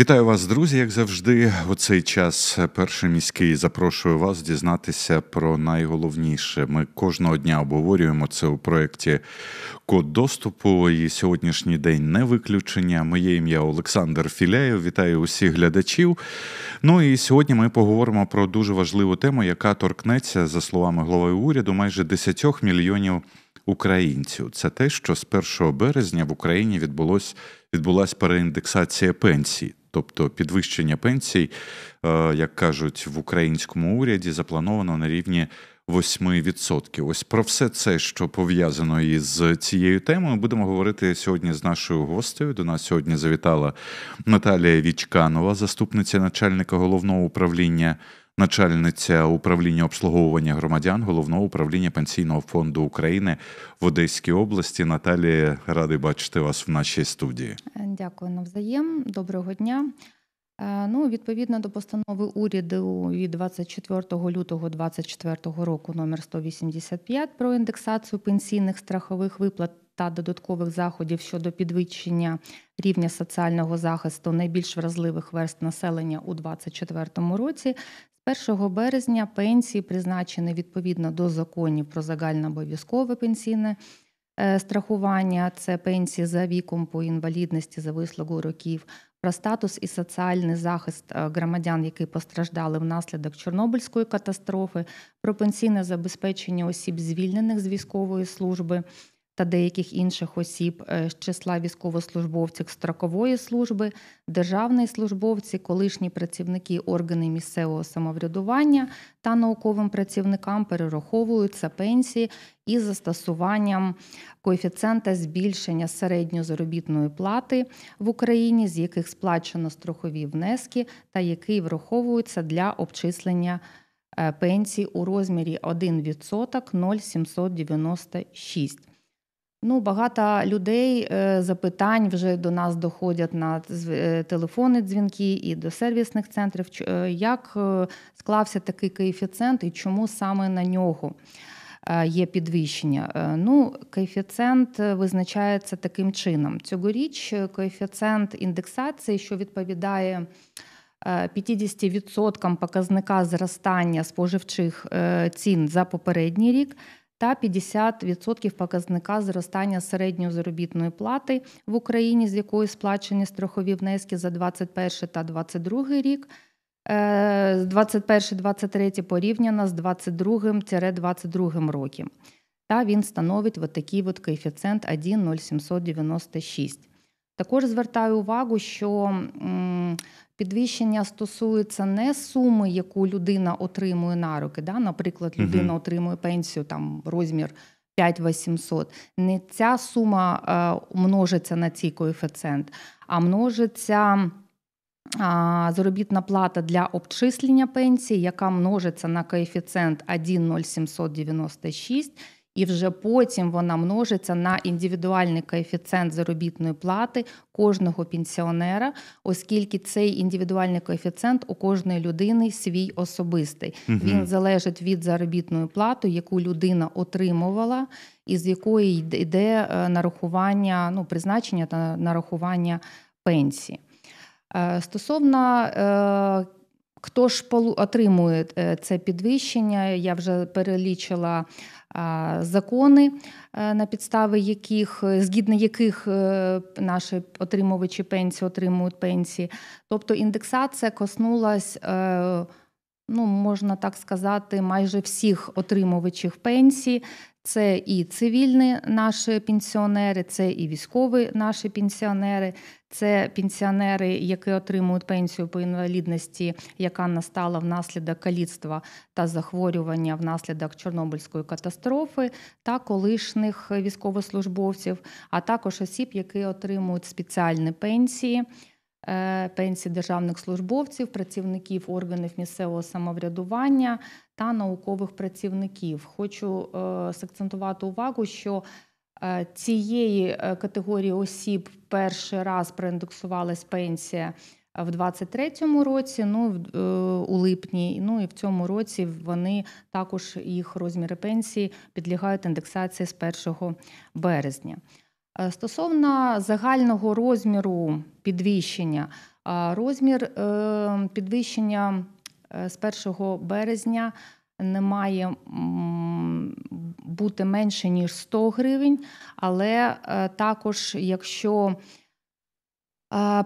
Вітаю вас, друзі, як завжди. У цей час е, перший міський запрошую вас дізнатися про найголовніше. Ми кожного дня обговорюємо це у проєкті Код доступу. І сьогоднішній день не виключення. Моє ім'я Олександр Філяєв. Вітаю усіх глядачів. Ну і сьогодні ми поговоримо про дуже важливу тему, яка торкнеться, за словами голови уряду, майже 10 мільйонів. Українців, це те, що з 1 березня в Україні відбулось відбулася переіндексація пенсії. Тобто підвищення пенсій, е, як кажуть, в українському уряді заплановано на рівні 8%. Ось про все це, що пов'язано із цією темою, будемо говорити сьогодні з нашою гостею. До нас сьогодні завітала Наталія Вічканова, заступниця начальника головного управління начальниця управління обслуговування громадян головного управління пенсійного фонду України в Одеській області. Наталія радий бачити вас в нашій студії. Дякую навзаєм. Доброго дня. Е, ну, відповідно до постанови уряду від 24 лютого 2024 року номер 185 про індексацію пенсійних страхових виплат та додаткових заходів щодо підвищення рівня соціального захисту найбільш вразливих верст населення у 2024 році. 1 березня пенсії призначені відповідно до законів про загальнообов'язкове пенсійне е, страхування, це пенсії за віком по інвалідності за вислугу років, про статус і соціальний захист е, громадян, які постраждали внаслідок Чорнобильської катастрофи, про пенсійне забезпечення осіб, звільнених з військової служби та деяких інших осіб е, з числа військовослужбовців строкової служби, державні службовці, колишні працівники органи місцевого самоврядування та науковим працівникам перераховуються пенсії із застосуванням коефіцієнта збільшення середньозаробітної плати в Україні, з яких сплачено страхові внески, та який враховується для обчислення. Е, Пенсій у розмірі 1% 0,796. Ну, багато людей е, запитань вже до нас доходять на е, телефони дзвінки і до сервісних центрів. Е, як склався такий коефіцієнт і чому саме на нього є підвищення? Ну, коефіцієнт визначається таким чином: цьогоріч коефіцієнт індексації, що відповідає. 50% показника зростання споживчих цін за попередній рік та 50% показника зростання середньої заробітної плати в Україні, з якої сплачені страхові внески за 2021 та 2022 рік. Е, з 21-23 порівняно з 22-22 роком. Та він становить от такий от коефіцієнт 1,0796. Також звертаю увагу, що Підвищення стосується не суми, яку людина отримує на руки. Да? Наприклад, людина отримує пенсію там розмір 5800. Не ця сума е, множиться на цей коефіцієнт, а множиться заробітна плата для обчислення пенсії, яка множиться на коефіцієнт 1,0796 і вже потім вона множиться на індивідуальний коефіцієнт заробітної плати кожного пенсіонера, оскільки цей індивідуальний коефіцієнт у кожної людини свій особистий. Угу. Він залежить від заробітної плати, яку людина отримувала, і з якої йде е, нарахування, ну призначення та нарахування пенсії. Е, стосовно е, хто ж отримує це підвищення, я вже перелічила закони, е, на підстави яких, е, згідно яких е, наші отримувачі пенсії отримують пенсії. Тобто індексація коснулась, ну можна так сказати, майже всіх отримувачів пенсії. Це і цивільні наші пенсіонери, це і військові наші пенсіонери, це пенсіонери, які отримують пенсію по інвалідності, яка настала внаслідок каліцтва та захворювання внаслідок Чорнобильської катастрофи, та колишніх військовослужбовців, а також осіб, які отримують спеціальні пенсії. Е, пенсій державних службовців, працівників органів місцевого самоврядування та наукових працівників. Хочу е, сакцентувати увагу, що е, цієї категорії осіб перший раз проіндексувалась пенсія. В 23-му році, ну у липні, ну і в цьому році вони також їх розміри пенсії підлягають індексації з 1 березня. Е, стосовно загального розміру підвищення, е, розмір е, підвищення з 1 березня не має бути менше ніж 100 гривень, але також якщо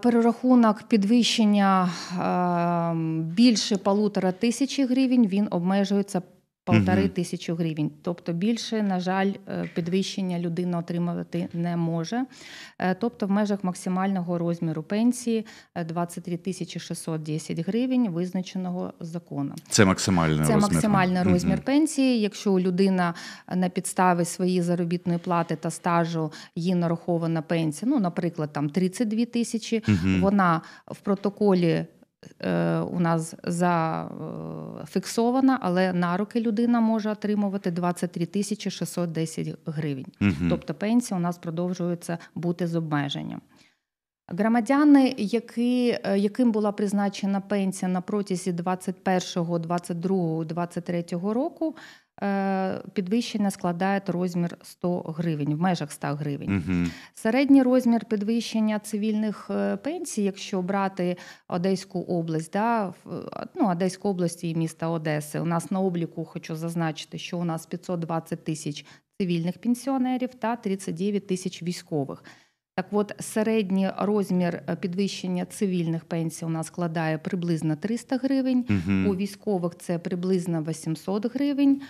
Перерахунок підвищення більше полутора тисячі гривень він обмежується полтори угу. тисячі гривень. Тобто більше, на жаль, е, підвищення людина отримувати не може. Е, тобто, в межах максимального розміру пенсії 23 е, тисячі 610 гривень, визначеного законом. Це максимальний розмір? Це максимальний розмір, розмір угу. пенсії. Якщо людина на підставі своєї заробітної плати та стажу їй нарахована пенсія, ну, наприклад, там 32 тисячі, угу. вона в протоколі Е, у нас зафіксована, але на руки людина може отримувати 23 тисячі 610 гривень. Угу. Тобто пенсія у нас продовжується бути з обмеженням. Громадяни, які, е, яким була призначена пенсія на протязі 21, 22, 23 року, Е, підвищення складає розмір 100 гривень в межах 100 гривень. Угу. Середній розмір підвищення цивільних е, пенсій, якщо брати Одеську область, да, ну, Одеську область і міста Одеси. У нас на обліку хочу зазначити, що у нас 520 тисяч цивільних пенсіонерів та 39 тисяч військових. Так, от середній розмір е, підвищення цивільних пенсій у нас складає приблизно 300 гривень. Угу. У військових це приблизно 800 гривень.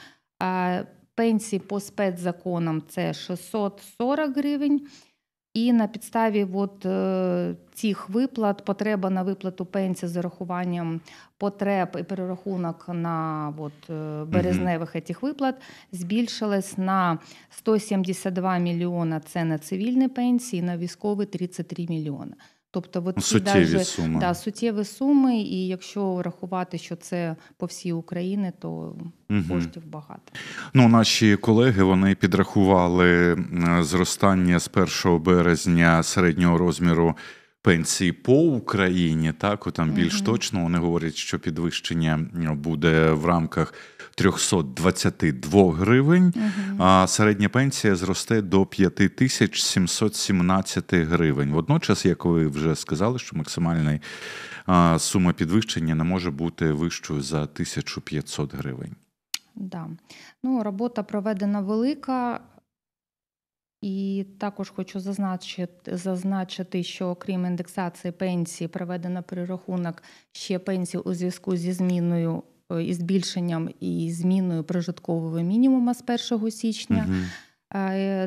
Пенсії по спецзаконам це 640 гривень. І на підставі от, е, цих виплат потреба на виплату пенсії з урахуванням потреб і перерахунок на от, е, березневих цих виплат збільшилась на 172 мільйона. Це на цивільні пенсії, на військові 33 мільйони. Тобто, от суттєві даже, суми. Да, суттєві суми, і якщо врахувати, що це по всій Україні, то угу. коштів багато. Ну, наші колеги вони підрахували зростання з 1 березня середнього розміру пенсії по Україні. Так, там більш угу. точно вони говорять, що підвищення буде в рамках. 322 гривень, угу. а середня пенсія зросте до 5717 гривень. Водночас, як ви вже сказали, що максимальна сума підвищення не може бути вищою за 1500 гривень. Да. Ну, Робота проведена велика. І також хочу зазначити, зазначити, що окрім індексації пенсії проведено перерахунок ще пенсій у зв'язку зі зміною Е, і збільшенням і зміною прожиткового мінімума з 1 січня угу.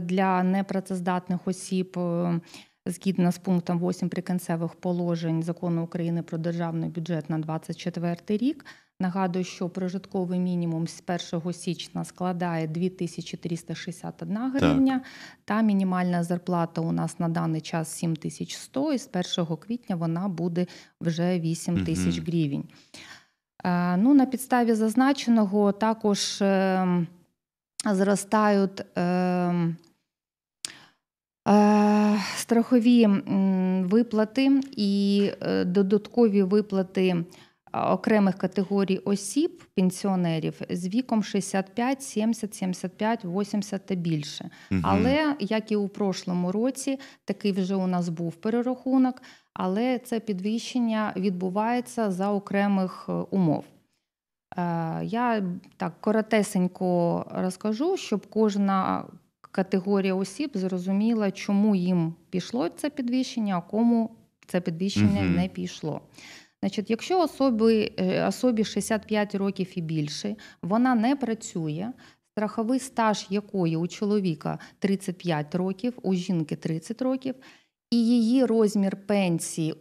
для непрацездатних осіб. Е, згідно з пунктом 8 прикінцевих положень закону України про державний бюджет на 2024 рік, нагадую, що прожитковий мінімум з 1 січня складає 2361 гривня, та мінімальна зарплата у нас на даний час 7100, і з 1 квітня вона буде вже 8000 угу. гривень. Е, ну, На підставі зазначеного також ем, зростають ем, е, страхові виплати і е, додаткові виплати окремих категорій осіб, пенсіонерів з віком 65, 70, 75, 80 та більше. Угу. Але як і у прошлому році, такий вже у нас був перерахунок, але це підвищення відбувається за окремих е, умов. Е, я так коротесенько розкажу, щоб кожна категорія осіб зрозуміла, чому їм пішло це підвищення, а кому це підвищення угу. не пішло. Значить, Якщо е, особі, особі 65 років і більше, вона не працює, страховий стаж якої у чоловіка 35 років, у жінки 30 років, і її розмір пенсії е,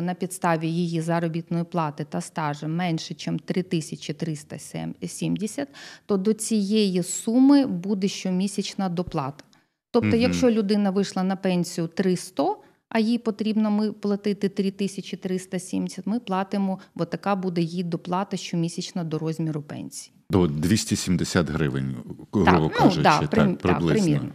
на підставі її заробітної плати та стажу менше, ніж 3370, то до цієї суми буде щомісячна доплата. Тобто, mm якщо людина вийшла на пенсію 300, а їй потрібно ми платити 3370, Ми платимо, бо така буде її доплата щомісячна до розміру пенсії. До 270 гривень, грубо так, ну, кажучи, ну, так, прим, так, приблизно. примірно.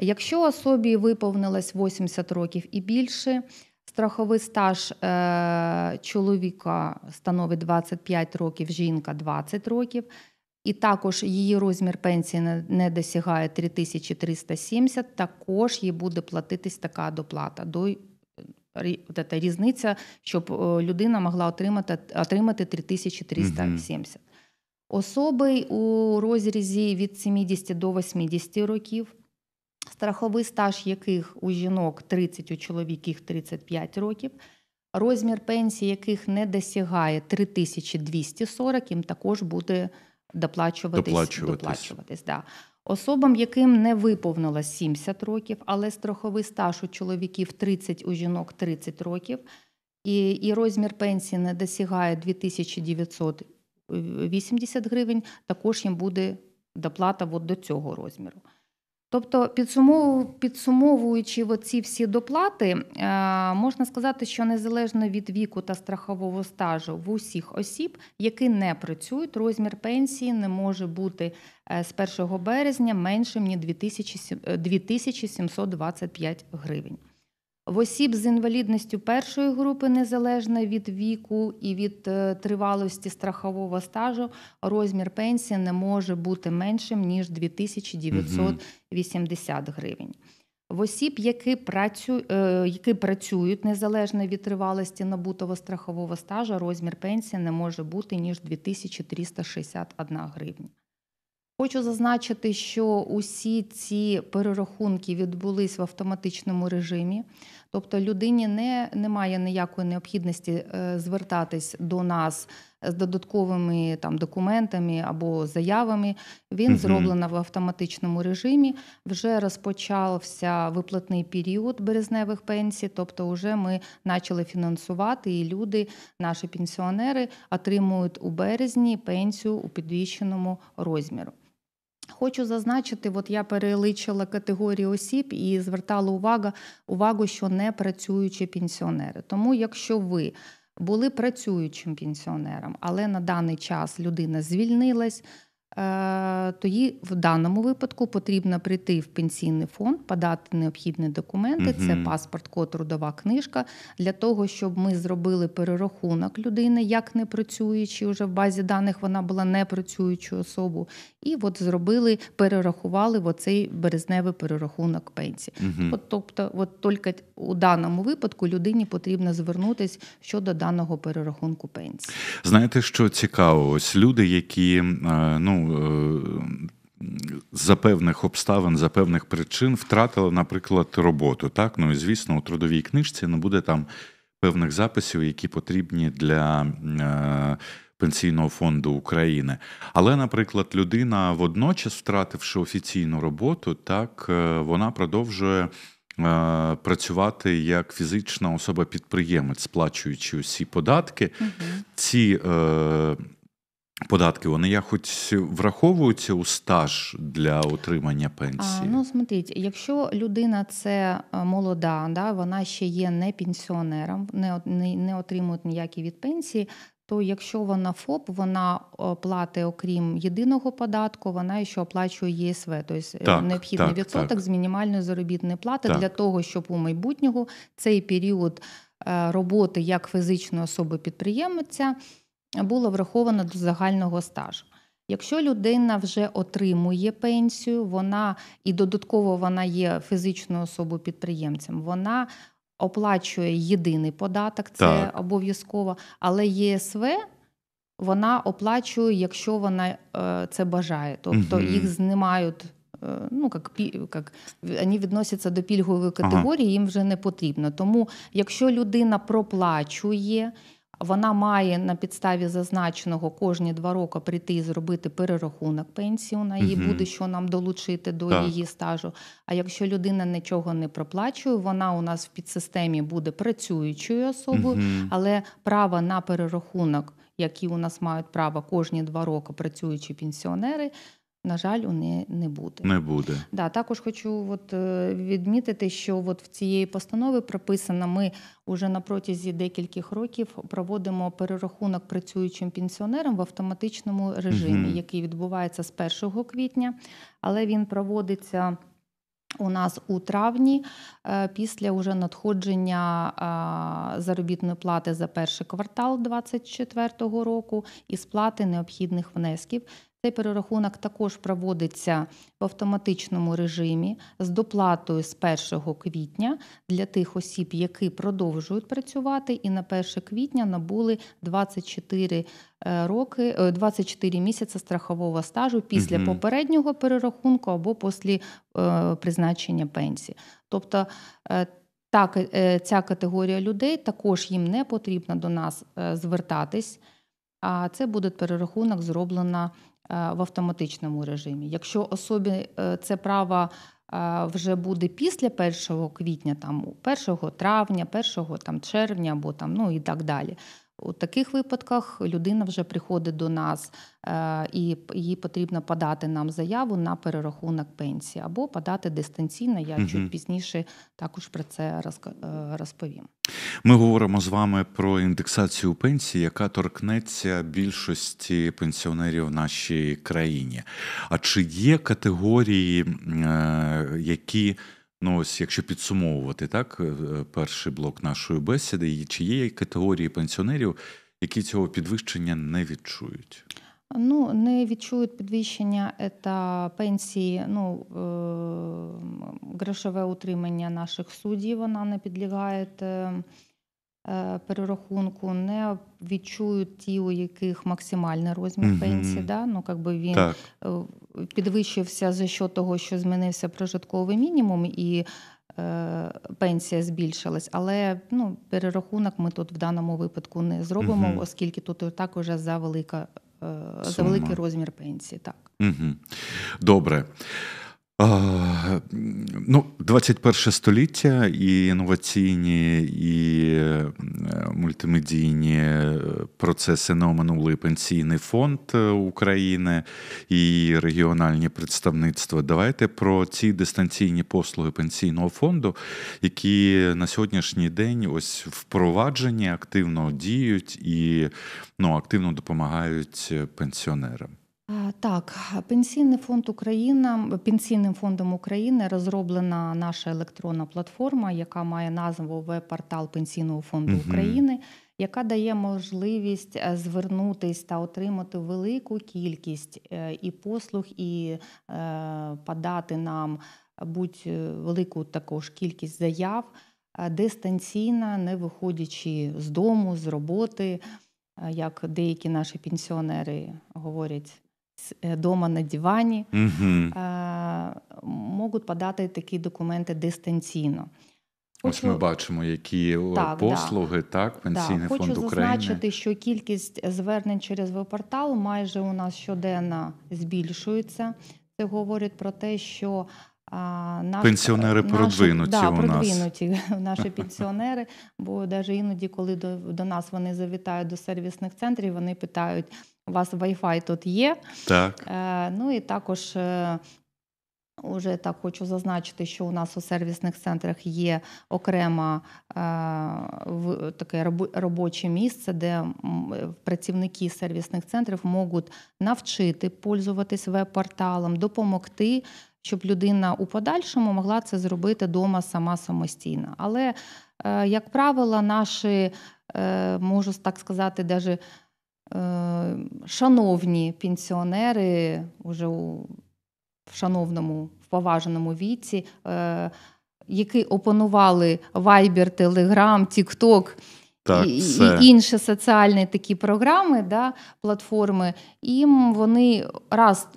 Якщо особі виповнилось 80 років і більше, страховий стаж е- чоловіка становить 25 років, жінка 20 років. І також її розмір пенсії не досягає 3370, також їй буде платитись така доплата. До е, та різниця, щоб е, людина могла отримати отримати 3370. Угу. Особи у розрізі від 70 до 80 років, страховий стаж яких у жінок 30, у чоловіків 35 років. Розмір пенсії, яких не досягає 3240, їм також буде доплачуватись. доплачуватись. доплачуватись да. Особам, яким не виповнило 70 років, але страховий стаж у чоловіків 30, у жінок 30 років, і і розмір пенсії не досягає 2980 гривень, також їм буде доплата от до цього розміру. Тобто, підсумовуючи ці всі доплати, е, можна сказати, що незалежно від віку та страхового стажу в усіх осіб, які не працюють, розмір пенсії не може бути е, з 1 березня меншим ніж 2725 е, гривень в осіб з інвалідністю першої групи незалежно від віку і від е, тривалості страхового стажу розмір пенсії не може бути меншим ніж 2980 гривень. В осіб, які працю, е, які працюють незалежно від тривалості набутого страхового стажу, розмір пенсії не може бути ніж 2361 гривня. Хочу зазначити, що усі ці перерахунки відбулись в автоматичному режимі, тобто людині не немає ніякої необхідності е, звертатись до нас з додатковими там документами або заявами. Він угу. зроблено в автоматичному режимі. Вже розпочався виплатний період березневих пенсій. Тобто, вже ми почали фінансувати, і люди, наші пенсіонери, отримують у березні пенсію у підвищеному розміру. Хочу зазначити, от я переличила категорії осіб і звертала увагу, увагу, що не працюючі пенсіонери. Тому, якщо ви були працюючим пенсіонером, але на даний час людина звільнилась, Е, тоді в даному випадку потрібно прийти в пенсійний фонд, подати необхідні документи. Угу. Це паспорт, код, трудова книжка для того, щоб ми зробили перерахунок людини, як не працюючи, вже в базі даних вона була не працюючу особу, І от зробили, перерахували в оцей березневий перерахунок пенсії. Угу. От, тобто, от тільки у даному випадку людині потрібно звернутись щодо даного перерахунку пенсії. Знаєте, що цікаво, ось люди, які е, ну. Е, за певних обставин, за певних причин втратила, наприклад, роботу. Так, ну і звісно, у трудовій книжці не буде там певних записів, які потрібні для е, пенсійного фонду України. Але, наприклад, людина, водночас, втративши офіційну роботу, так е, вона продовжує е, працювати як фізична особа-підприємець, сплачуючи усі податки. Угу. Ці е, Податки вони якось враховуються у стаж для отримання пенсії. А, Ну, смотрите, якщо людина це е, молода, да, вона ще є не пенсіонером, не не, не отримує ніякі від пенсії, то якщо вона ФОП, вона е, платить окрім єдиного податку, вона ще оплачує ЄСВ, тобто так, необхідний так, відсоток так. з мінімальної заробітної плати для того, щоб у майбутнього цей період роботи як фізичної особи підприємця було враховано до загального стажу. Якщо людина вже отримує пенсію, вона і додатково вона є фізичною особою підприємцем, вона оплачує єдиний податок, це так. обов'язково, але ЄСВ. Вона оплачує, якщо вона е, це бажає, тобто угу. їх знімають. Е, ну як, як вони відносяться до пільгової категорії, ага. їм вже не потрібно. Тому якщо людина проплачує вона має на підставі зазначеного кожні два роки прийти і зробити перерахунок пенсіона. Їй буде що нам долучити до так. її стажу. А якщо людина нічого не проплачує, вона у нас в підсистемі буде працюючою особою, але право на перерахунок, які у нас мають право кожні два роки працюючі пенсіонери, на жаль, у неї не буде. Не буде. Да, Також хочу от, е, відмітити, що от в цієї постанови прописано, ми вже на протязі декількох років проводимо перерахунок працюючим пенсіонерам в автоматичному режимі, угу. який відбувається з 1 квітня, але він проводиться. У нас у травні, е, після уже надходження заробітної плати за перший квартал 2024 року і сплати необхідних внесків. Цей перерахунок також проводиться в автоматичному режимі з доплатою з 1 квітня для тих осіб, які продовжують працювати, і на 1 квітня набули 24 е, роки, 24 е, місяці страхового стажу після угу. попереднього перерахунку або після е, призначення пенсії. Тобто так, ця категорія людей також їм не потрібно до нас звертатись, а це буде перерахунок зроблено. Е, в автоматичному режимі. Якщо особі е, це право е, вже буде після 1 квітня, там 1 травня, 1 там червня або там ну і так далі. У таких випадках людина вже приходить до нас е, і їй потрібно подати нам заяву на перерахунок пенсії або подати дистанційно. Я угу. чуть пізніше також про це е, розповім. Ми говоримо з вами про індексацію пенсії, яка торкнеться більшості пенсіонерів в нашій країні. А чи є категорії, е, які Ну, ось, якщо підсумовувати так, е, е, перший блок нашої бесіди, чи є категорії пенсіонерів, які цього підвищення не відчують? Ну, не відчують підвищення та пенсії, ну е, грошове утримання наших суддів, вона не підлягає перерахунку, не відчують ті, у яких максимальний розмір угу. пенсії. Да? Ну, якби він так підвищився за що того, що змінився прожитковий мінімум і е, пенсія збільшилась, але ну, перерахунок ми тут в даному випадку не зробимо, угу. оскільки тут так уже за велика е, за великий розмір пенсії. Так. Угу. Добре. А, ну, 21 століття і інноваційні і е, мультимедійні е, процеси не оминули пенсійний фонд е, України і регіональні представництва. Давайте про ці дистанційні послуги пенсійного фонду, які на сьогоднішній день ось впроваджені, активно діють і ну, активно допомагають пенсіонерам. Так, пенсійний фонд Україна пенсійним фондом України розроблена наша електронна платформа, яка має назву веб-портал Пенсійного фонду uh України, яка дає можливість е, звернутись та отримати велику кількість е, і послуг, і е, подати нам будь велику також кількість заяв дистанційно, не виходячи з дому, з роботи. Як деякі наші пенсіонери говорять, Е, дома на дивані, угу. е, можуть подати такі документи дистанційно. Хочу, Ось ми бачимо, які е, так, послуги, да. так, Пенсійний да. фонд України. Хочу зазначити, що кількість звернень через веб-портал майже у нас щоденно збільшується. Це говорить про те, що наш, пенсіонери продвинуті да, у продвинуті нас. наші пенсіонери. Бо навіть іноді, коли до, до нас вони завітають до сервісних центрів, вони питають: у вас Wi-Fi тут є? Так. Е, Ну і також е, уже так хочу зазначити, що у нас у сервісних центрах є окремо е, в, таке робоче місце, де працівники сервісних центрів можуть навчити пользуватись веб-порталом, допомогти щоб людина у подальшому могла це зробити дома сама самостійно. Але, е, як правило, наші, е, можу так сказати, навіть е, шановні пенсіонери уже у шановному, в поважному віці, які опанували Viber, Telegram, TikTok, так, і, це... і інші соціальні такі програми, да, платформи, їм вони раз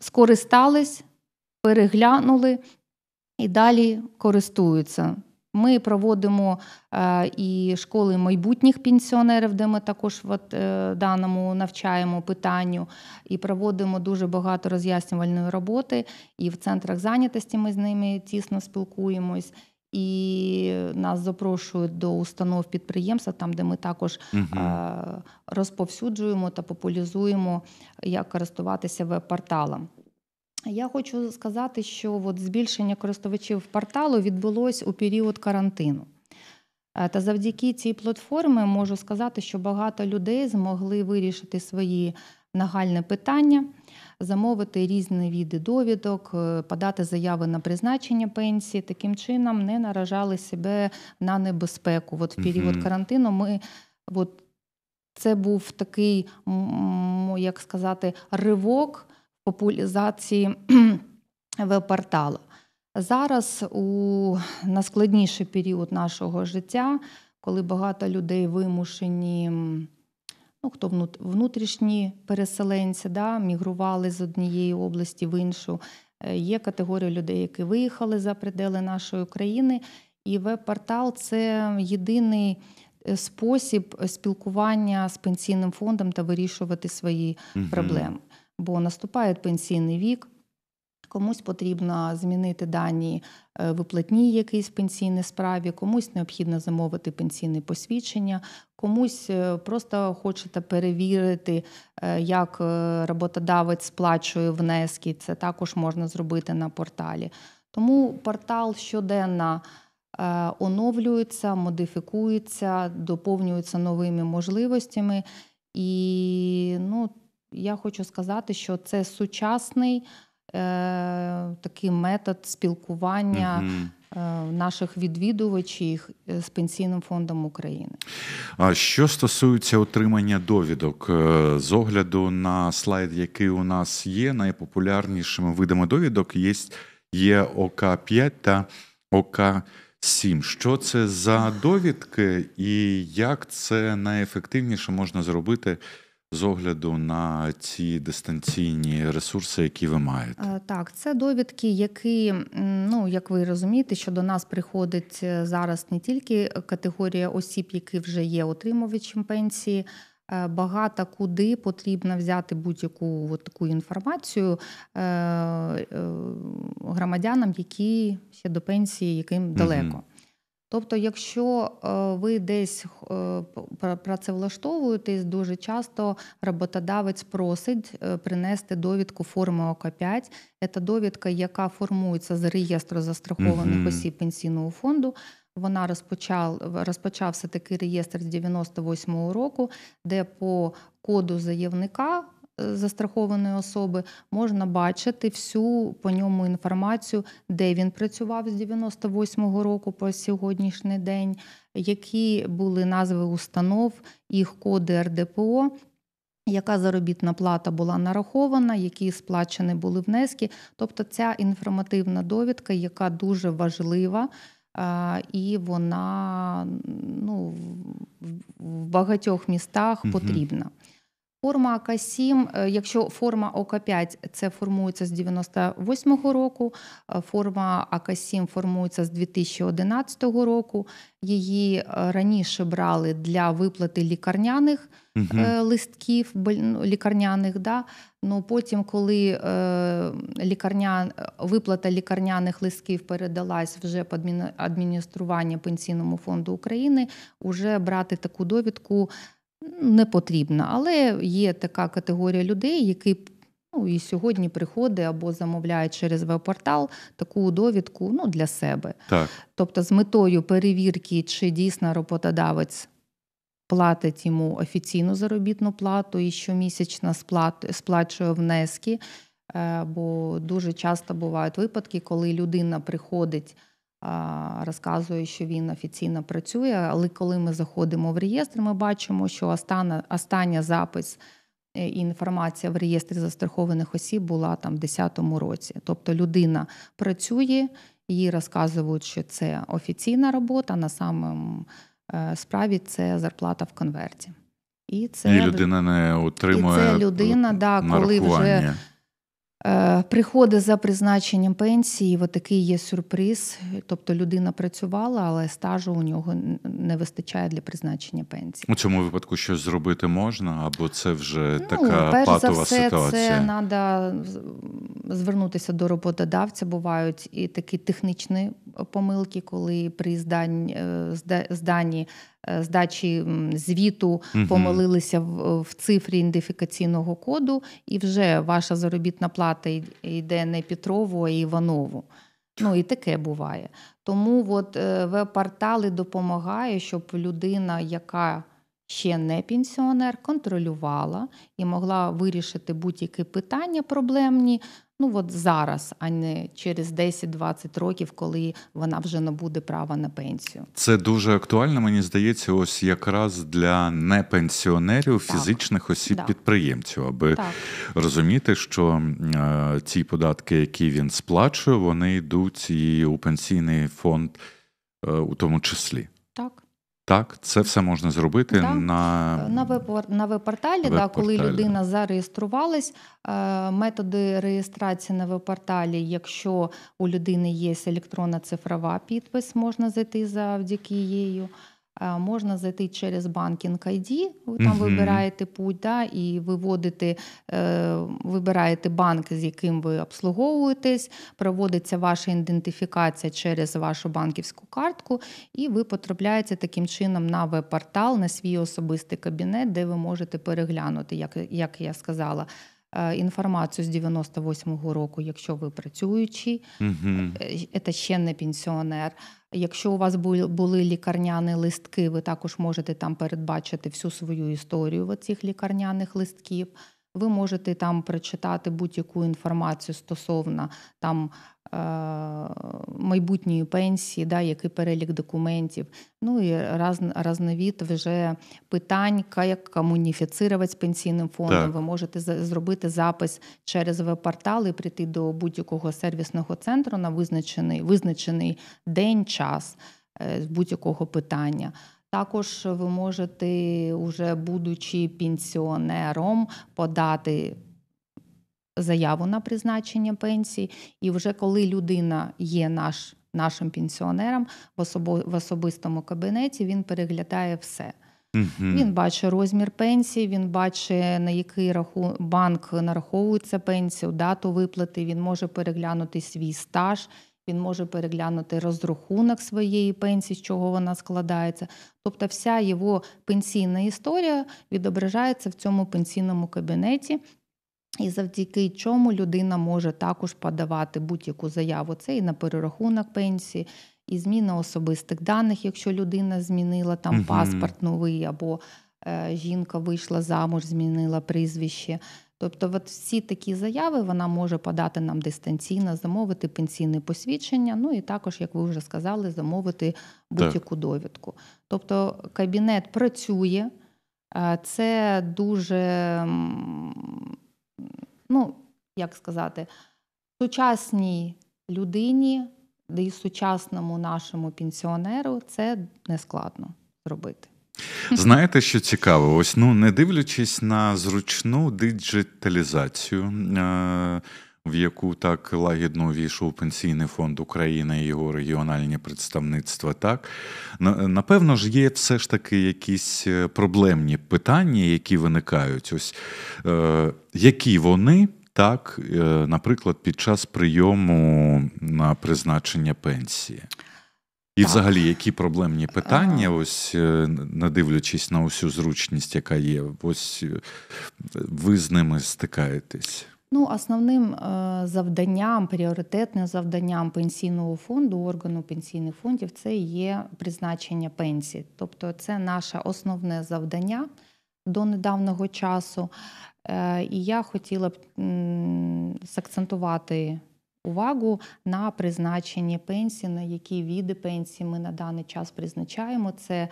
скористались, переглянули і далі користуються. Ми проводимо е, і школи майбутніх пенсіонерів, де ми також в е, даному навчаємо питанню, і проводимо дуже багато роз'яснювальної роботи. І в центрах зайнятості ми з ними тісно спілкуємось. І нас запрошують до установ підприємства, там де ми також uh розповсюджуємо та популяризуємо, як користуватися веб-порталом. Я хочу сказати, що от збільшення користувачів порталу відбулось у період карантину. Е, та завдяки цій платформі можу сказати, що багато людей змогли вирішити свої нагальні питання, замовити різні віди довідок, е, подати заяви на призначення пенсії, таким чином не наражали себе на небезпеку. От в період mm карантину ми от це був такий, як сказати, ривок. Популізації веб-порталу. Зараз у найскладніший період нашого життя, коли багато людей вимушені, ну хто внутрішні переселенці, да, мігрували з однієї області в іншу. Е, є категорія людей, які виїхали за предели нашої країни, і веб-портал це єдиний е, спосіб спілкування з пенсійним фондом та вирішувати свої угу. проблеми бо наступає пенсійний вік. Комусь потрібно змінити дані е, виплатні якійсь пенсійній справі, комусь необхідно замовити пенсійне посвідчення, комусь е, просто хочете перевірити, е, як роботодавець сплачує внески. Це також можна зробити на порталі. Тому портал щоденно оновлюється, модифікується, доповнюється новими можливостями і ну. Я хочу сказати, що це сучасний е, такий метод спілкування. Угу. Наших відвідувачів з пенсійним фондом України. А що стосується отримання довідок, е, з огляду на слайд, який у нас є, найпопулярнішими видами довідок є є ОК5 та ОК7. Що це за довідки, і як це найефективніше можна зробити? з огляду на ці дистанційні ресурси, які ви маєте? Е, так, це довідки, які ну як ви розумієте, що до нас приходить е, зараз не тільки категорія осіб, які вже є отримувачем пенсії. Е, багато куди потрібно взяти будь-яку от таку інформацію громадянам, які ще до пенсії, яким далеко. Тобто, якщо е, ви десь е, працевлаштовуєтесь, дуже часто роботодавець просить е, принести довідку форми ОК 5 Це довідка, яка формується з реєстру застрахованих mm осіб пенсійного фонду. Вона розпочав розпочався такий реєстр з 98-го року, де по коду заявника застрахованої особи, можна бачити всю по ньому інформацію, де він працював з 98-го року по сьогоднішній день, які були назви установ, їх коди РДПО. Яка заробітна плата була нарахована, які сплачені були внески? Тобто ця інформативна довідка, яка дуже важлива, і вона ну, в багатьох містах потрібна. Форма АК7, е, якщо форма ОК5 це формується з 98-го року, е, форма АК7 формується з 2011 року. Її е, раніше брали для виплати лікарняних угу. листків, ну, лікарняних. Да? Ну, Потім, коли лікарня, виплата лікарняних листків передалась вже по адміністрування Пенсійному фонду України, вже брати таку довідку не потрібна. Але є така категорія людей, які ну, і сьогодні приходить або замовляють через веб-портал таку довідку ну, для себе. Так. Тобто, з метою перевірки, чи дійсно роботодавець. Платить йому офіційну заробітну плату і щомісячно сплачує внески. Е, бо дуже часто бувають випадки, коли людина приходить Розказує, що він офіційно працює, але коли ми заходимо в реєстр, ми бачимо, що остання, остання запис е, і інформація в реєстрі застрахованих осіб була там в 2010 році. Тобто людина працює, їй розказують, що це офіційна робота, на самому е, справі це зарплата в конверті. І це і людина не отримує. І це людина, да, коли вже. Е, Приходить за призначенням пенсії, от такий є сюрприз. Тобто людина працювала, але стажу у нього не вистачає для призначення пенсії. У цьому випадку щось зробити можна, або це вже ну, така перш патова за все, ситуація. Це треба звернутися до роботодавця. Бувають і такі технічні е, помилки, коли при е, зданні е, здачі звіту помилилися в, в цифрі ідентифікаційного коду, і вже ваша заробітна плата йде не Петрову, а Іванову. Ну і таке буває. Тому от веб-портали допомагають, щоб людина, яка ще не пенсіонер, контролювала і могла вирішити будь-які питання проблемні ну от зараз, а не через 10-20 років, коли вона вже набуде права на пенсію. Це дуже актуально, мені здається, ось якраз для непенсіонерів, так. фізичних осіб-підприємців, аби так. розуміти, що е, ці податки, які він сплачує, вони йдуть і у пенсійний фонд, е, у тому числі. Так. Так, це все можна зробити так. на на веб на веб-порталі, веб-порталі. Да, коли людина зареєструвалась. Е, методи реєстрації на веб-порталі, якщо у людини є електронна цифрова підпис, можна зайти завдяки її. Е, можна зайти через банкінг ID, ви там угу. вибираєте путь да, і виводите, вибираєте банк, з яким ви обслуговуєтесь, проводиться ваша ідентифікація через вашу банківську картку, і ви потрапляєте таким чином на веб-портал, на свій особистий кабінет, де ви можете переглянути, як, як я сказала. Е, інформацію з 98-го року, якщо ви працюючий, е, це ще не пенсіонер. Якщо у вас були лікарняні листки, ви також можете там передбачити всю свою історію цих лікарняних листків. Ви можете там прочитати будь-яку інформацію стосовно там е, майбутньої пенсії, да, який перелік документів, ну і раз, разновід вже питань, як комуніфіцирувати з пенсійним фондом. Так. Ви можете зробити запис через веб-портал і прийти до будь-якого сервісного центру на визначений, визначений день, час е, будь-якого питання. Також ви можете, уже будучи пенсіонером, подати заяву на призначення пенсії, і вже коли людина є наш, нашим пенсіонером в, особо, в особистому кабінеті, він переглядає все. mm Він бачить розмір пенсії, він бачить, на який раху... банк нараховується пенсію, дату виплати, він може переглянути свій стаж, він може переглянути розрахунок своєї пенсії, з чого вона складається. Тобто, вся його пенсійна історія відображається в цьому пенсійному кабінеті. І завдяки чому людина може також подавати будь-яку заяву. Це і на перерахунок пенсії, і зміна особистих даних, якщо людина змінила там угу. паспорт новий, або е, жінка вийшла замуж, змінила прізвище. Тобто, от всі такі заяви вона може подати нам дистанційно, замовити пенсійне посвідчення, ну і також, як ви вже сказали, замовити будь-яку так. довідку. Тобто, кабінет працює, е, це дуже, ну як сказати, сучасній людині, да і сучасному нашому пенсіонеру це нескладно зробити. Знаєте, що цікаво, ось ну не дивлячись на зручну диджиталізацію, е, в яку так лагідно увійшов Пенсійний фонд України і його регіональні представництва, так напевно ж є все ж таки якісь е, проблемні питання, які виникають, ось е, які вони. Так, наприклад, під час прийому на призначення пенсії, і, так. взагалі, які проблемні е, питання, ось не дивлячись на усю зручність, яка є, ось е, ви з ними стикаєтесь. Ну, основним е, завданням, пріоритетним завданням пенсійного фонду, органу пенсійних фондів, це є призначення пенсій. Тобто, це наше основне завдання до недавнього часу. І я хотіла б сакцентувати увагу на призначення пенсії, на які віди пенсії ми на даний час призначаємо. Це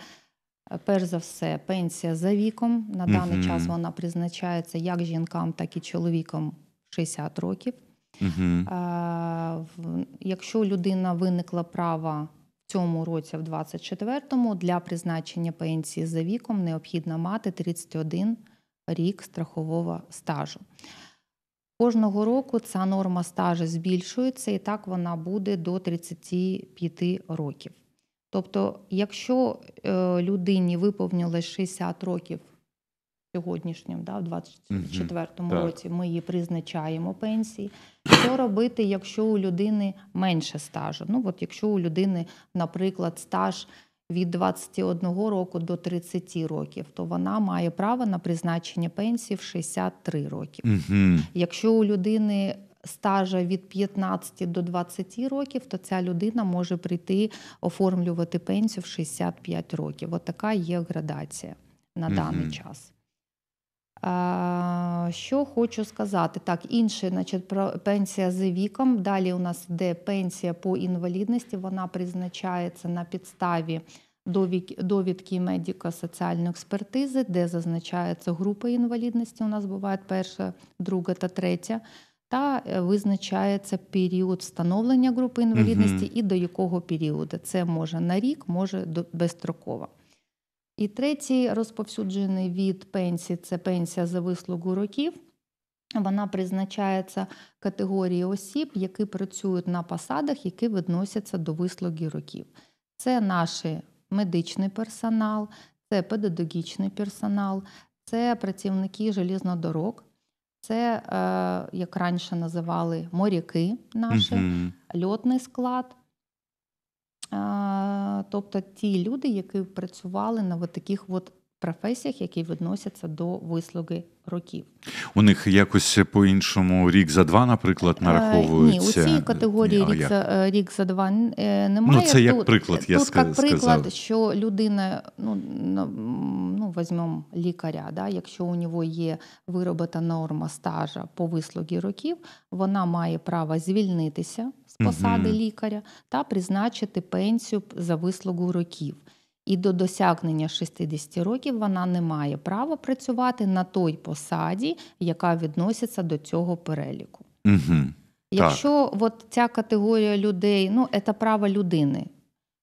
е, Перш за все, пенсія за віком. На даний uh-huh. час вона призначається як жінкам, так і чоловікам 60 років. Uh-huh. А, е, якщо людина виникла права в цьому році, в 24-му, для призначення пенсії за віком необхідно мати 31 рік страхового стажу. Кожного року ця норма стажу збільшується, і так вона буде до 35 років. Тобто, якщо е, людині виповнилось 60 років сьогоднішньому, да, в 2024 mm -hmm. році, ми її призначаємо пенсії. Що робити, якщо у людини менше стажу? Ну, от якщо у людини, наприклад, стаж від 21 року до 30 років, то вона має право на призначення пенсії в 63 роки. Угу. Якщо у людини стажа від 15 до 20 років, то ця людина може прийти оформлювати пенсію в 65 років. Отака От є градація на угу. даний час. Що хочу сказати? Так, інше, значить, пенсія з віком. Далі у нас йде пенсія по інвалідності, вона призначається на підставі довідки медико-соціальної експертизи, де зазначається група інвалідності. У нас бувають перша, друга та третя, та е, визначається період встановлення групи інвалідності угу. і до якого періоду. Це може на рік, може безстроково. І третій розповсюджений від пенсії це пенсія за вислугу років. Вона призначається категорії осіб, які працюють на посадах, які відносяться до вислуги років. Це наш медичний персонал, це педагогічний персонал, це працівники желізнодорог, це, е, як раніше називали, моряки наші, mm льотний склад. Тобто ті люди, які працювали на таких от професіях, які відносяться до вислуги років, у них якось по іншому рік за два, наприклад, е, нараховуються Ні, у цій категорії а, рік за е, рік за два е, немає. Ну, Це як тут, приклад, я тут, як приклад, що людина, ну ну візьмемо лікаря, да, якщо у нього є виробота норма стажа по вислугі років, вона має право звільнитися посади лікаря та призначити пенсію за вислугу років. І до досягнення 60 років вона не має права працювати на той посаді, яка відноситься до цього переліку. Угу. Якщо так. от ця категорія людей, ну це право людини.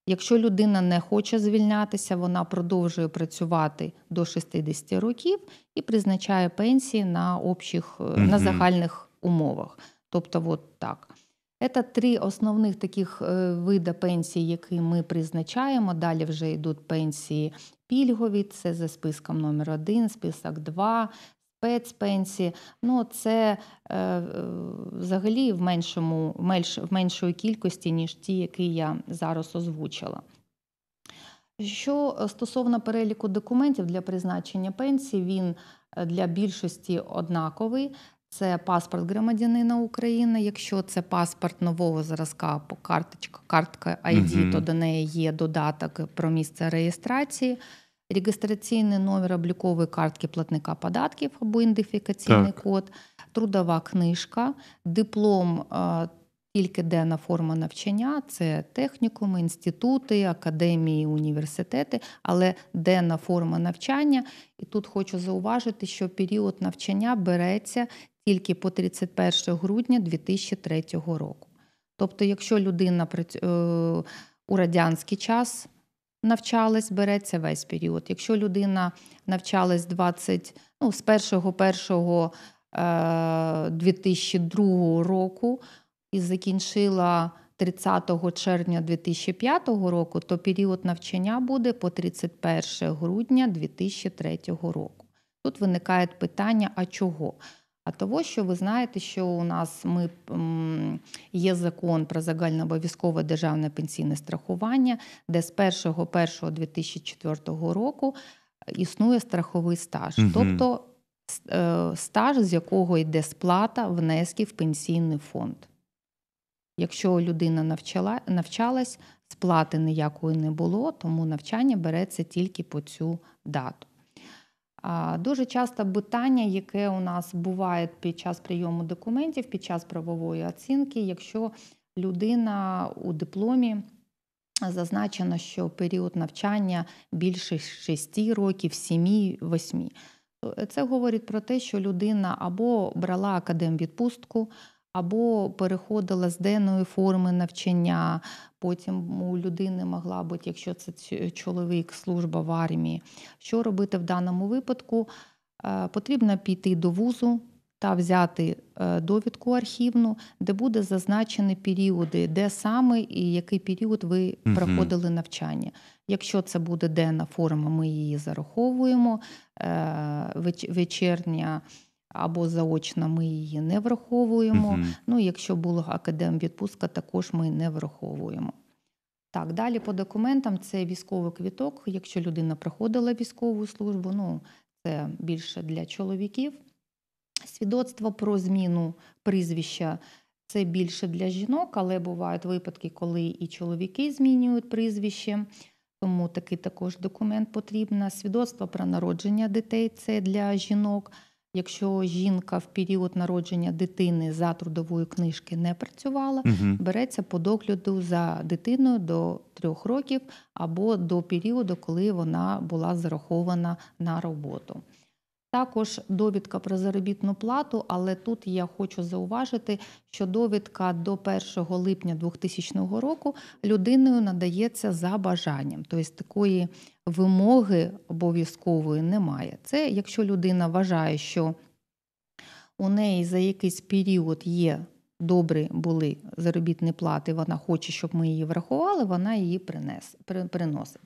Якщо людина не хоче звільнятися, вона продовжує працювати до 60 років і призначає пенсії на общих, угу. на загальних умовах. Тобто, от так. Це три основних таких е, вида пенсій, які ми призначаємо. Далі вже йдуть пенсії пільгові, це за списком номер 1 список 2, спецпенсії. Ну, Це е, взагалі в меншому, менш, в меншої кількості, ніж ті, які я зараз озвучила. Що стосовно переліку документів для призначення пенсії, він е, для більшості однаковий. Це паспорт громадянина України. Якщо це паспорт нового зразка по карточка, картка ID, угу. то до неї є додаток про місце реєстрації, регістраційний номер облікової картки платника податків або ідентифікаційний код, трудова книжка, диплом. Е, тільки денна форма навчання, це технікуми, інститути, академії, університети, але денна форма навчання. І тут хочу зауважити, що період навчання береться тільки по 31 грудня 2003 року. Тобто, якщо людина е, у радянський час навчалась, береться весь період. Якщо людина навчалась 20, ну, з 1.1. Е, року і закінчила 30 червня 2005 року, то період навчання буде по 31 грудня 2003 року. Тут виникає питання: а чого? А того, що ви знаєте, що у нас ми є закон про загальнообов'язкове державне пенсійне страхування, де з 1.1.2004 року е, існує страховий стаж, угу. тобто е, стаж, з якого йде сплата внесків в пенсійний фонд. Якщо людина навчала, навчалась, сплати ніякої не було, тому навчання береться тільки по цю дату. Дуже часто питання, яке у нас буває під час прийому документів, під час правової оцінки, якщо людина у дипломі зазначено, що період навчання більше 6 років, 7-8. Це говорить про те, що людина або брала академ відпустку або переходила з денної форми навчання. Потім у людини могла бути, якщо це чоловік, служба в армії. Що робити в даному випадку? Е, потрібно піти до вузу та взяти е, довідку архівну, де буде зазначені періоди, де саме і який період ви проходили навчання. Якщо це буде денна форма, ми її зараховуємо. Е, Вечерня або заочно ми її не враховуємо. uh Ну, якщо була академвідпустка, також ми не враховуємо. Так, далі по документам це військовий квіток. Якщо людина проходила військову службу, ну це більше для чоловіків. Свідоцтво про зміну прізвища це більше для жінок, але бувають випадки, коли і чоловіки змінюють прізвище, тому такий також документ потрібно. Свідоцтво про народження дітей це для жінок. Якщо жінка в період народження дитини за трудової книжки не працювала, угу. береться по догляду за дитиною до трьох років або до періоду, коли вона була зарахована на роботу. Також довідка про заробітну плату, але тут я хочу зауважити, що довідка до 1 липня 2000 року людиною надається за бажанням, тобто такої вимоги обов'язкової немає. Це якщо людина вважає, що у неї за якийсь період є добрі були заробітні плати, вона хоче, щоб ми її врахували, вона її приносить.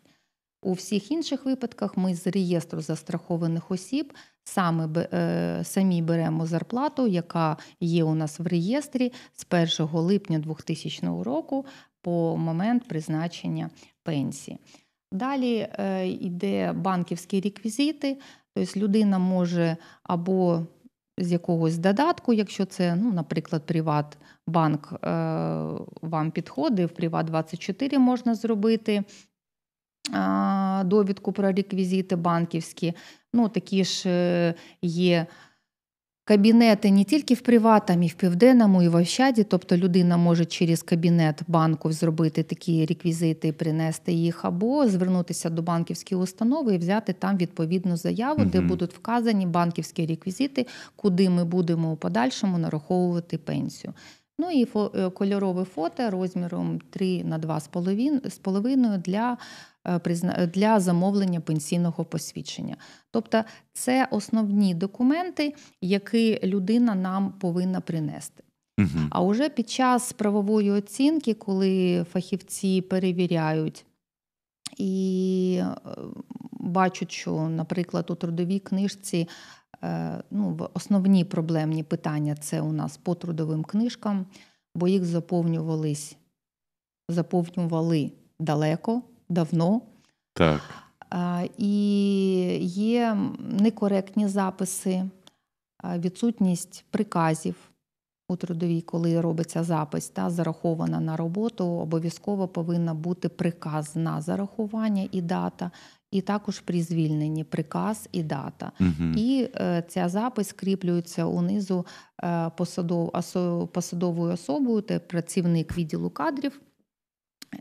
У всіх інших випадках ми з реєстру застрахованих осіб саме е, самі беремо зарплату, яка є у нас в реєстрі з 1 липня 2000 року по момент призначення пенсії. Далі е, йде банківські реквізити, тобто людина може або з якогось додатку, якщо це, ну, наприклад, Приватбанк е, вам підходить, в Приват 24 можна зробити довідку про реквізити банківські. Ну, такі ж е, є. Кабінети не тільки в приватам, і в південному, і в Ощаді, тобто людина може через кабінет банку зробити такі реквізити, принести їх, або звернутися до банківської установи і взяти там відповідну заяву, угу. де будуть вказані банківські реквізити, куди ми будемо у подальшому нараховувати пенсію. Ну і е, кольорове фото розміром 3 на 2,5 для е, для замовлення пенсійного посвідчення. Тобто це основні документи, які людина нам повинна принести. Угу. А вже під час правової оцінки, коли фахівці перевіряють і е, бачать, що, наприклад, у трудовій книжці Е, ну, основні проблемні питання це у нас по трудовим книжкам, бо їх заповнювались, заповнювали далеко, давно. Так. Е, і є некоректні записи, е, відсутність приказів у трудовій, коли робиться запис та зарахована на роботу, обов'язково повинна бути приказ на зарахування і дата, і також при звільненні приказ і дата. Угу. І е, ця запис скріплюється унизу е, посадов, осо, посадовою особою, це працівник відділу кадрів.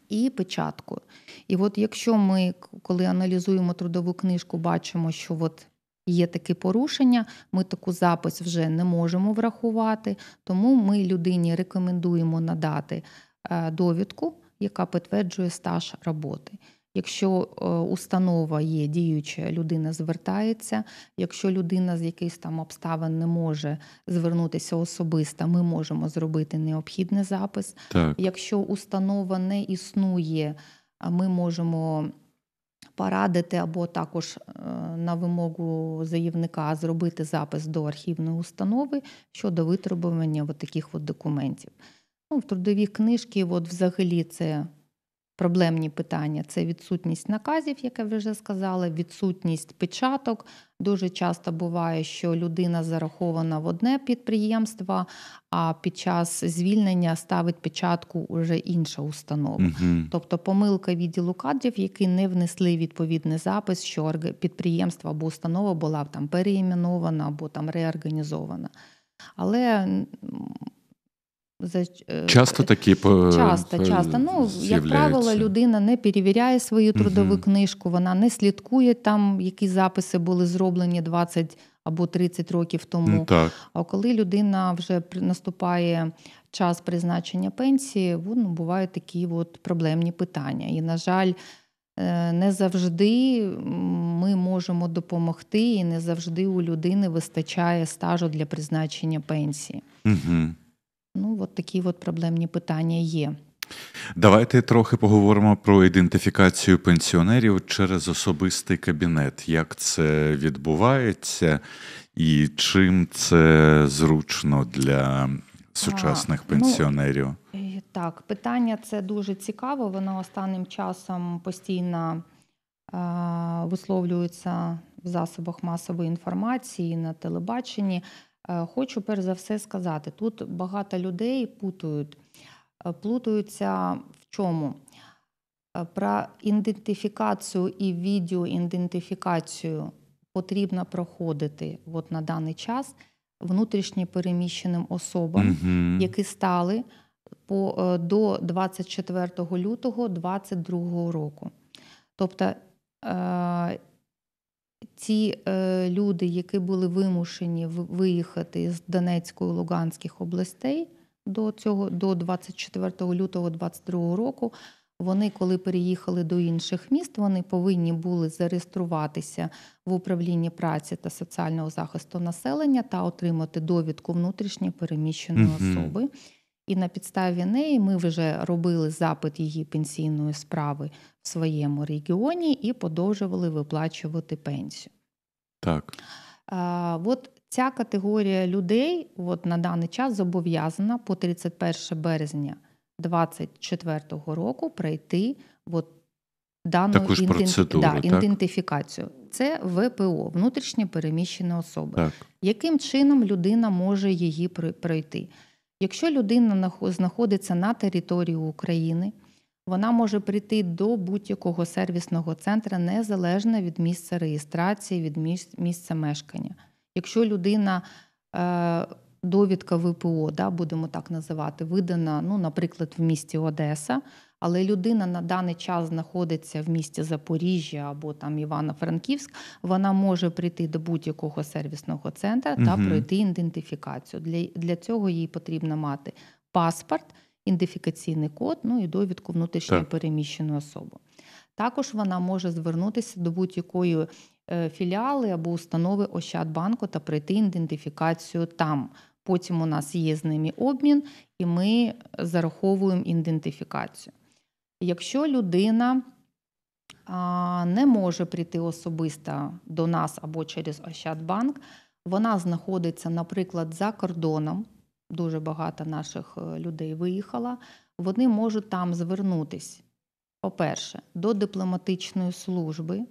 І печатку. І от якщо ми, коли аналізуємо трудову книжку, бачимо, що от є таке порушення, ми таку запис вже не можемо врахувати, тому ми людині рекомендуємо надати е, довідку, яка підтверджує стаж роботи. Якщо е, установа є діюча, людина звертається. Якщо людина з якихось там обставин не може звернутися особисто, ми можемо зробити необхідний запис. Так. Якщо установа не існує, ми можемо порадити або також е, на вимогу заявника зробити запис до архівної установи щодо витребування от таких от документів. Ну, В трудові книжки, от взагалі, це Проблемні питання це відсутність наказів, яке ви вже сказала, відсутність печаток. Дуже часто буває, що людина зарахована в одне підприємство, а під час звільнення ставить печатку уже інша установа. Угу. Тобто помилка відділу кадрів, які не внесли відповідний запис, що підприємство або установа була там переіменована або там реорганізована. Але за, е, часто такі по часто, е, часто. Ну, як правило, людина не перевіряє свою трудову uh книжку, вона не слідкує там, які записи були зроблені 20 або 30 років тому. Ну, так. А коли людина вже наступає час призначення пенсії, ну, бувають такі от проблемні питання. І, на жаль, е, не завжди ми можемо допомогти, і не завжди у людини вистачає стажу для призначення пенсії. Угу. Ну, от такі от проблемні питання є. Давайте трохи поговоримо про ідентифікацію пенсіонерів через особистий кабінет. Як це відбувається, і чим це зручно для сучасних а, ну, пенсіонерів? Ну, так, питання це дуже цікаво. Воно останнім часом постійно е, висловлюється в засобах масової інформації на телебаченні. Е, хочу перш за все сказати: тут багато людей путають, е, плутаються в чому? Е, про ідентифікацію і відеоідентифікацію потрібно проходити от на даний час переміщеним особам, угу. які стали по, до 24 лютого 2022 року. Тобто ці е, люди, які були вимушені виїхати з Донецької Луганських областей до цього до 24 лютого 2022 року, вони, коли переїхали до інших міст, вони повинні були зареєструватися в управлінні праці та соціального захисту населення та отримати довідку внутрішньо переміщеної mm-hmm. особи. І на підставі неї ми вже робили запит її пенсійної справи в своєму регіоні і подовжували виплачувати пенсію. Так. А, От ця категорія людей от на даний час зобов'язана по 31 березня 2024 року пройти от дану Таку ж процедуру, да, так? ідентифікацію. Це ВПО, внутрішньо переміщена особи. Так. Яким чином людина може її пройти? Якщо людина знаходиться на території України, вона може прийти до будь-якого сервісного центру незалежно від місця реєстрації, від місця мешкання. Якщо людина е, довідка ВПО, да, будемо так називати, видана, ну, наприклад, в місті Одеса, але людина на даний час знаходиться в місті Запоріжжя або там Івано-Франківськ, вона може прийти до будь-якого сервісного центру та угу. пройти ідентифікацію. Для, Для цього їй потрібно мати паспорт, ідентифікаційний код, ну і довідку внутрішньої переміщеної особи. Також вона може звернутися до будь-якої е, філіали або установи Ощадбанку та пройти ідентифікацію там. Потім у нас є з ними обмін, і ми зараховуємо ідентифікацію. Якщо людина не може прийти особисто до нас або через Ощадбанк, вона знаходиться, наприклад, за кордоном. Дуже багато наших е, людей виїхала, вони можуть там звернутися, по-перше, до дипломатичної служби,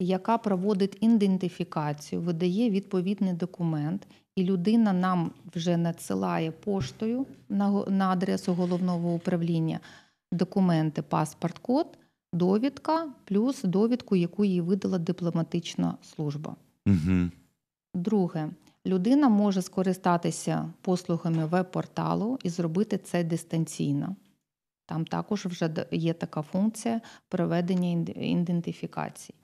яка проводить ідентифікацію, видає відповідний документ, і людина нам вже надсилає поштою на адресу головного управління документи, паспорт, код, довідка, плюс довідку, яку їй видала дипломатична служба. Угу. Друге, людина може скористатися послугами веб-порталу і зробити це дистанційно. Там також вже є така функція проведення ідентифікації.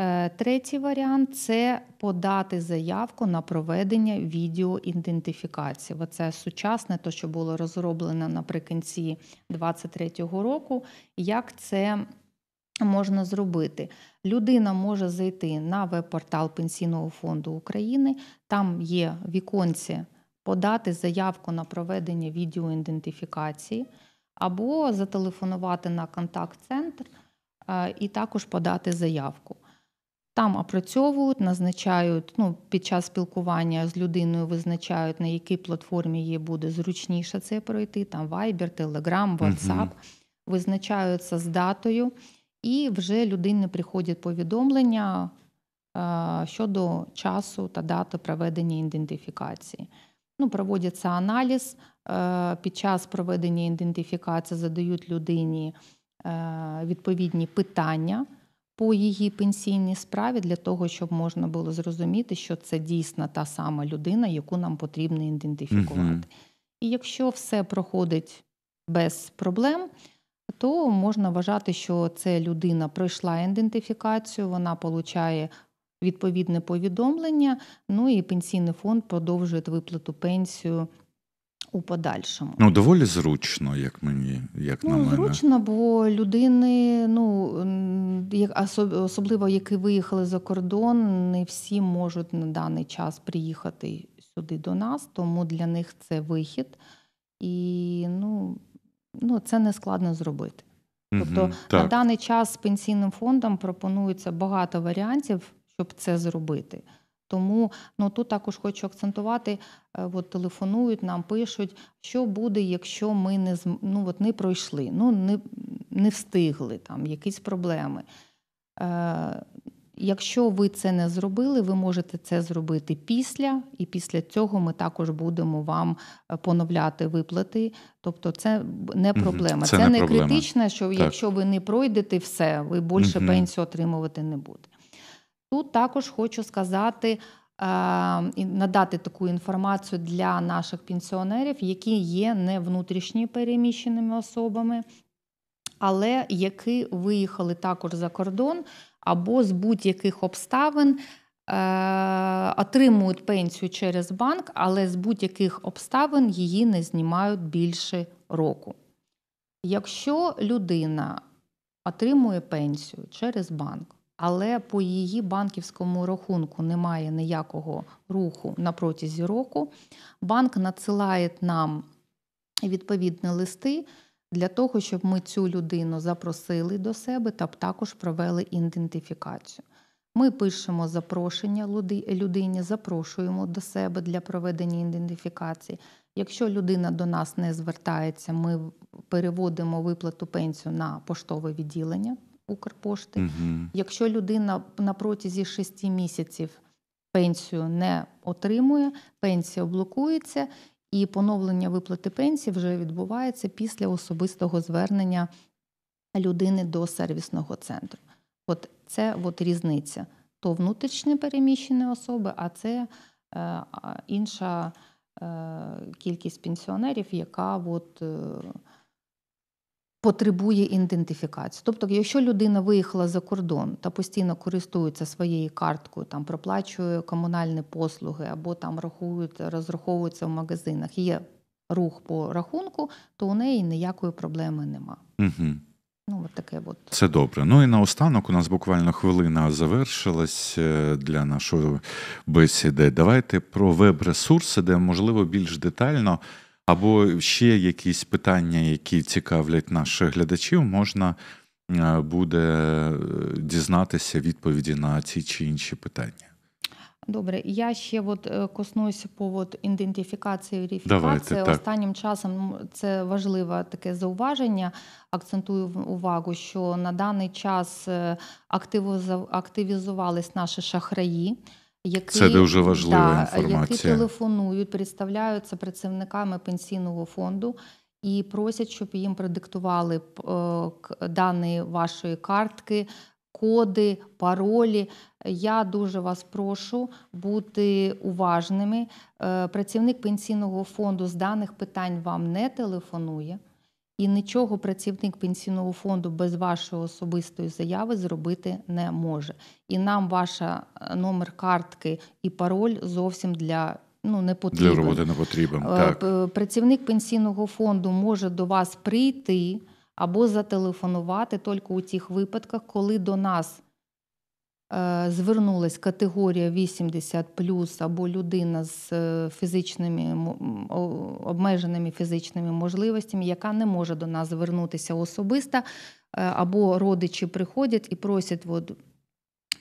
Е, третій варіант це подати заявку на проведення відеоідентифікації. Це сучасне, то що було розроблено наприкінці 2023 року. Як це можна зробити? Людина може зайти на веб-портал Пенсійного фонду України, там є віконці подати заявку на проведення відеоідентифікації, або зателефонувати на контакт-центр е, і також подати заявку. Там опрацьовують, назначають ну, під час спілкування з людиною, визначають, на якій платформі їй буде зручніше це пройти, там Viber, Telegram, WhatsApp, uh-huh. визначаються з датою, і вже людині приходять повідомлення е, щодо часу та дати проведення ідентифікації. Ну, Проводиться аналіз. Е, під час проведення ідентифікації задають людині е, відповідні питання по її пенсійній справі для того, щоб можна було зрозуміти, що це дійсно та сама людина, яку нам потрібно ідентифікувати. І якщо все проходить без проблем, то можна вважати, що це людина пройшла ідентифікацію, вона отримує відповідне повідомлення. Ну і пенсійний фонд продовжує виплату пенсію у подальшому. Ну доволі зручно, як мені, як ну, на мене. зручно, бо людини, ну особливо які виїхали за кордон, не всі можуть на даний час приїхати сюди до нас, тому для них це вихід, і ну, ну це не складно зробити. Тобто угу, на даний час з пенсійним фондом пропонується багато варіантів, щоб це зробити. Тому ну тут також хочу акцентувати. Е, от телефонують нам, пишуть, що буде, якщо ми не ну, от не пройшли, ну не не встигли там якісь проблеми. Е, Якщо ви це не зробили, ви можете це зробити після, і після цього ми також будемо вам е, поновляти виплати. Тобто, це не проблема. Це, це не, не критичне, що так. якщо ви не пройдете все, ви більше угу. пенсію отримувати не будете. Тут також хочу сказати е, і надати таку інформацію для наших пенсіонерів, які є не внутрішні переміщеними особами, але які виїхали також за кордон або з будь-яких обставин. Е, отримують пенсію через банк, але з будь-яких обставин її не знімають більше року. Якщо людина отримує пенсію через банк, але по її банківському рахунку немає ніякого руху на протязі року. Банк надсилає нам відповідні листи для того, щоб ми цю людину запросили до себе та б також провели ідентифікацію. Ми пишемо запрошення людині, запрошуємо до себе для проведення ідентифікації. Якщо людина до нас не звертається, ми переводимо виплату пенсію на поштове відділення. Укрпошти. Угу. Якщо людина на протязі 6 місяців пенсію не отримує, пенсія блокується, і поновлення виплати пенсії вже відбувається після особистого звернення людини до сервісного центру. От це от різниця. То внутрішньо переміщені особи, а це е, інша е, кількість пенсіонерів, яка от. Е, потребує ідентифікації. Тобто, якщо людина виїхала за кордон та постійно користується своєю карткою, там проплачує комунальні послуги або там рахують, розраховується в магазинах, є рух по рахунку, то у неї ніякої проблеми нема. Угу. Ну, от таке от. Це добре. Ну і наостанок у нас буквально хвилина завершилась е, для нашої бесіди. Давайте про веб-ресурси, де можливо більш детально або ще якісь питання, які цікавлять наших глядачів, можна е, буде е, дізнатися відповіді на ці чи інші питання. Добре, я ще от е, коснуся повод ідентифікації верифікації. Давайте, Останнім так. часом це важливе таке зауваження. Акцентую увагу, що на даний час активізувались наші шахраї. Які, Це дуже важлива да, інформація. які телефонують, представляються працівниками пенсійного фонду і просять, щоб їм продиктували е, дані вашої картки, коди, паролі. Я дуже вас прошу бути уважними. Е, працівник пенсійного фонду з даних питань вам не телефонує. І нічого працівник пенсійного фонду без вашої особистої заяви зробити не може. І нам ваша е, номер картки і пароль зовсім для. Ну, не потрібен. Для роботи не потрібен. Е, так. Е, працівник пенсійного фонду може до вас прийти або зателефонувати тільки у тих випадках, коли до нас Е, звернулась категорія 80 або людина з е, фізичними обмеженими фізичними можливостями, яка не може до нас звернутися особисто, е, або родичі приходять і просять, от,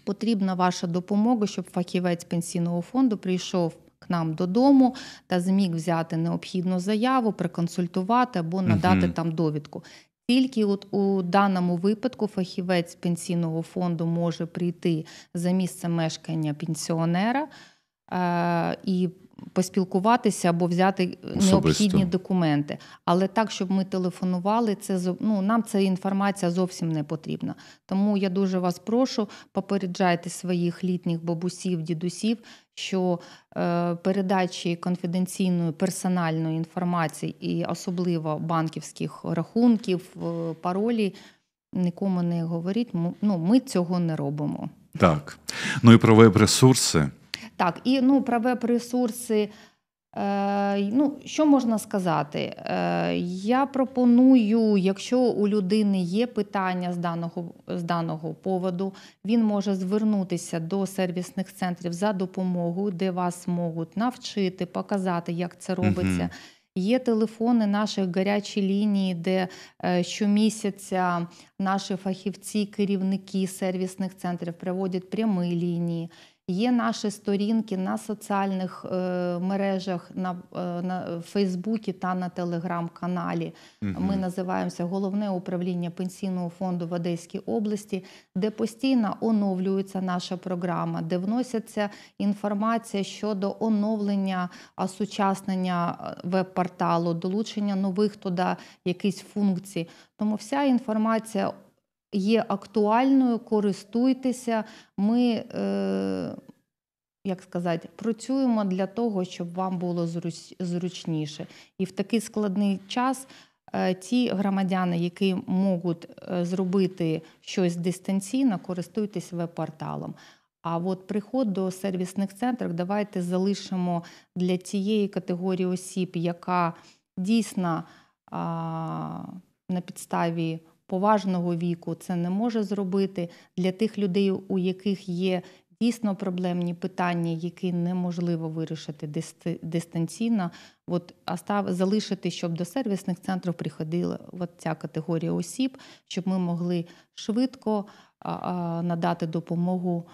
потрібна ваша допомога, щоб фахівець пенсійного фонду прийшов. К нам додому та зміг взяти необхідну заяву, проконсультувати або надати uh-huh. там довідку. Тільки от у даному випадку фахівець пенсійного фонду може прийти за місце мешкання пенсіонера е, і поспілкуватися або взяти Особисто. необхідні документи. Але так, щоб ми телефонували, це ну, нам ця інформація зовсім не потрібна. Тому я дуже вас прошу, попереджайте своїх літніх бабусів, дідусів, що е, передачі конфіденційної персональної інформації і особливо банківських рахунків, е, паролі. Нікому не говоріть, ну ми цього не робимо. Так, ну і про веб-ресурси. Так, і ну, про веб-ресурси. Е, ну, Що можна сказати? Е, Я пропоную, якщо у людини є питання з даного з даного поводу, він може звернутися до сервісних центрів за допомогою, де вас можуть навчити, показати, як це робиться. Є телефони наших гарячі лінії, де е, щомісяця наші фахівці, керівники сервісних центрів проводять прямі лінії. Є наші сторінки на соціальних е, мережах, на е, на Фейсбуці та на телеграм-каналі. Угу. Ми називаємося Головне управління пенсійного фонду в Одеській області, де постійно оновлюється наша програма, де вносяться інформація щодо оновлення, осучаснення е, веб-порталу, долучення нових туди якихось функцій. Тому вся інформація є актуальною, користуйтеся. Ми, е, як сказати, працюємо для того, щоб вам було зручніше. І в такий складний час. Е, ті громадяни, які можуть е, зробити щось дистанційно, користуйтесь веб-порталом. А от приход до сервісних центрів давайте залишимо для тієї категорії осіб, яка дійсно на підставі поважного віку це не може зробити. Для тих людей, у яких є дійсно проблемні питання, які неможливо вирішити дистанційно, от став залишити, щоб до сервісних центрів приходила от ця категорія осіб, щоб ми могли швидко надати допомогу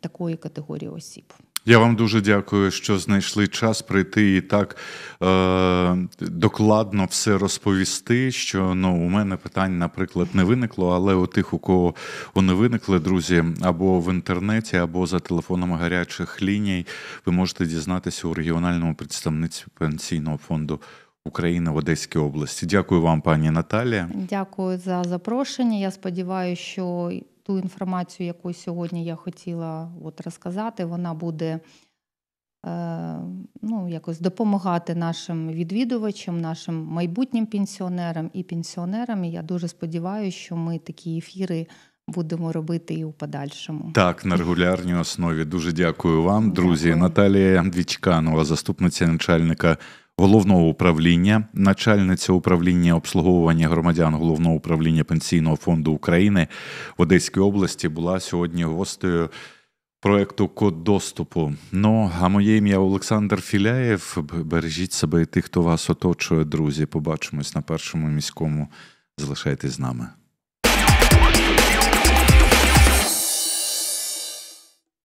такої категорії осіб. Я вам дуже дякую, що знайшли час прийти і так е, докладно все розповісти. Що ну у мене питань, наприклад, не виникло, але у тих, у кого вони виникли, друзі, або в інтернеті, або за телефонами гарячих ліній, ви можете дізнатися у регіональному представництві пенсійного фонду. України в Одеській області. Дякую вам, пані Наталія. Дякую за запрошення. Я сподіваюся, що ту інформацію, яку сьогодні я хотіла от розказати, вона буде е, ну, якось допомагати нашим відвідувачам, нашим майбутнім пенсіонерам і пенсіонерам. І я дуже сподіваюся, що ми такі ефіри. Будемо робити і у подальшому так на регулярній основі. Дуже дякую вам, друзі. Дякую. Наталія Вічканова, заступниця начальника головного управління, начальниця управління обслуговування громадян головного управління пенсійного фонду України в Одеській області, була сьогодні гостею. Проекту Код доступу. Ну, а моє ім'я Олександр Філяєв. Бережіть себе і тих, хто вас оточує, друзі. Побачимось на першому міському. Залишайтесь з нами.